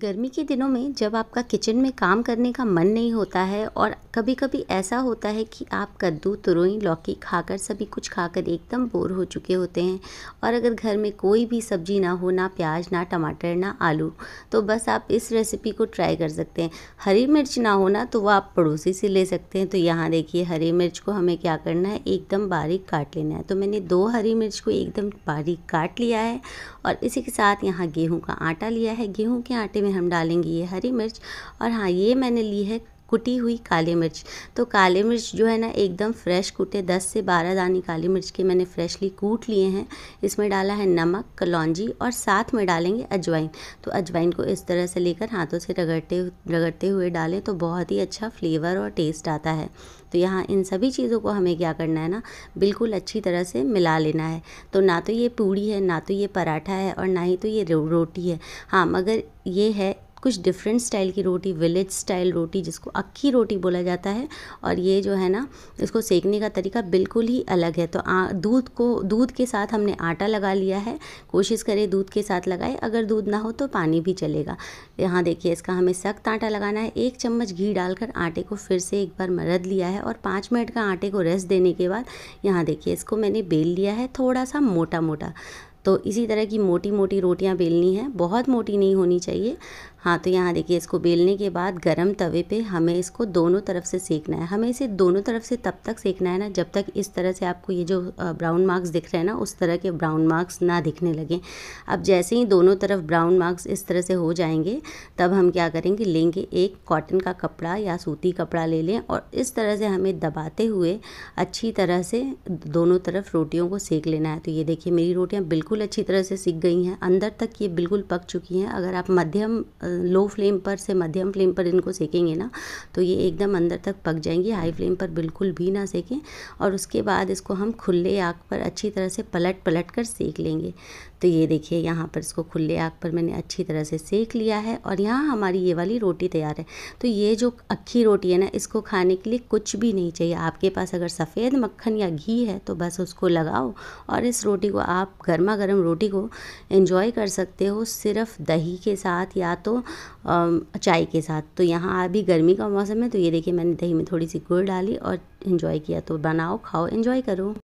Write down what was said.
गर्मी के दिनों में जब आपका किचन में काम करने का मन नहीं होता है और कभी कभी ऐसा होता है कि आप कद्दू तुरई लौकी खाकर सभी कुछ खाकर एकदम बोर हो चुके होते हैं और अगर घर में कोई भी सब्जी ना हो ना प्याज ना टमाटर ना आलू तो बस आप इस रेसिपी को ट्राई कर सकते हैं हरी मिर्च ना हो ना तो वह आप पड़ोसी से ले सकते हैं तो यहाँ देखिए हरी मिर्च को हमें क्या करना है एकदम बारीक काट लेना है तो मैंने दो हरी मिर्च को एकदम बारीक काट लिया है और इसी के साथ यहाँ गेहूँ का आटा लिया है गेहूँ के आटे में हम डालेंगे ये हरी मिर्च और हाँ ये मैंने ली है कुटी हुई काली मिर्च तो काली मिर्च जो है ना एकदम फ्रेश कूटे 10 से 12 दानी काली मिर्च के मैंने फ्रेशली कूट लिए हैं इसमें डाला है नमक कलौजी और साथ में डालेंगे अजवाइन तो अजवाइन को इस तरह से लेकर हाथों से रगड़ते रगड़ते हुए डालें तो बहुत ही अच्छा फ्लेवर और टेस्ट आता है तो यहाँ इन सभी चीज़ों को हमें क्या करना है ना बिल्कुल अच्छी तरह से मिला लेना है तो ना तो ये पूड़ी है ना तो ये पराठा है और ना ही तो ये रोटी है हाँ मगर ये है कुछ डिफरेंट स्टाइल की रोटी विलेज स्टाइल रोटी जिसको अक्खी रोटी बोला जाता है और ये जो है ना इसको सेकने का तरीका बिल्कुल ही अलग है तो दूध को दूध के साथ हमने आटा लगा लिया है कोशिश करें दूध के साथ लगाए अगर दूध ना हो तो पानी भी चलेगा यहाँ देखिए इसका हमें सख्त आटा लगाना है एक चम्मच घी डालकर आटे को फिर से एक बार मरद लिया है और पाँच मिनट का आटे को रेस्ट देने के बाद यहाँ देखिए इसको मैंने बेल लिया है थोड़ा सा मोटा मोटा तो इसी तरह की मोटी मोटी रोटियां बेलनी है बहुत मोटी नहीं होनी चाहिए हाँ तो यहाँ देखिए इसको बेलने के बाद गर्म तवे पे हमें इसको दोनों तरफ से सेकना है हमें इसे दोनों तरफ से तब तक सेकना है ना जब तक इस तरह से आपको ये जो ब्राउन मार्क्स दिख रहे हैं ना उस तरह के ब्राउन मार्क्स ना दिखने लगें अब जैसे ही दोनों तरफ ब्राउन मार्क्स इस तरह से हो जाएंगे तब हम क्या करेंगे लेंगे एक कॉटन का कपड़ा या सूती कपड़ा ले लें और इस तरह से हमें दबाते हुए अच्छी तरह से दोनों तरफ रोटियों को सेक लेना है तो ये देखिए मेरी रोटियाँ बिल्कुल अच्छी तरह से सीख गई हैं अंदर तक ये बिल्कुल पक चुकी हैं अगर आप मध्यम लो फ्लेम पर से मध्यम फ्लेम पर इनको सेकेंगे ना तो ये एकदम अंदर तक पक जाएंगी हाई फ्लेम पर बिल्कुल भी ना सेकें और उसके बाद इसको हम खुले आग पर अच्छी तरह से पलट पलट कर सेक लेंगे तो ये देखिए यहाँ पर इसको खुले आग पर मैंने अच्छी तरह से सेक लिया है और यहाँ हमारी ये वाली रोटी तैयार है तो ये जो अक्खी रोटी है ना इसको खाने के लिए कुछ भी नहीं चाहिए आपके पास अगर सफ़ेद मक्खन या घी है तो बस उसको लगाओ और इस रोटी को आप गर्मा गर्म रोटी को इन्जॉय कर सकते हो सिर्फ दही के साथ या तो चाय के साथ तो यहाँ अभी गर्मी का मौसम है तो ये देखिए मैंने दही में थोड़ी सी गुड़ डाली और इन्जॉय किया तो बनाओ खाओ इन्जॉय करो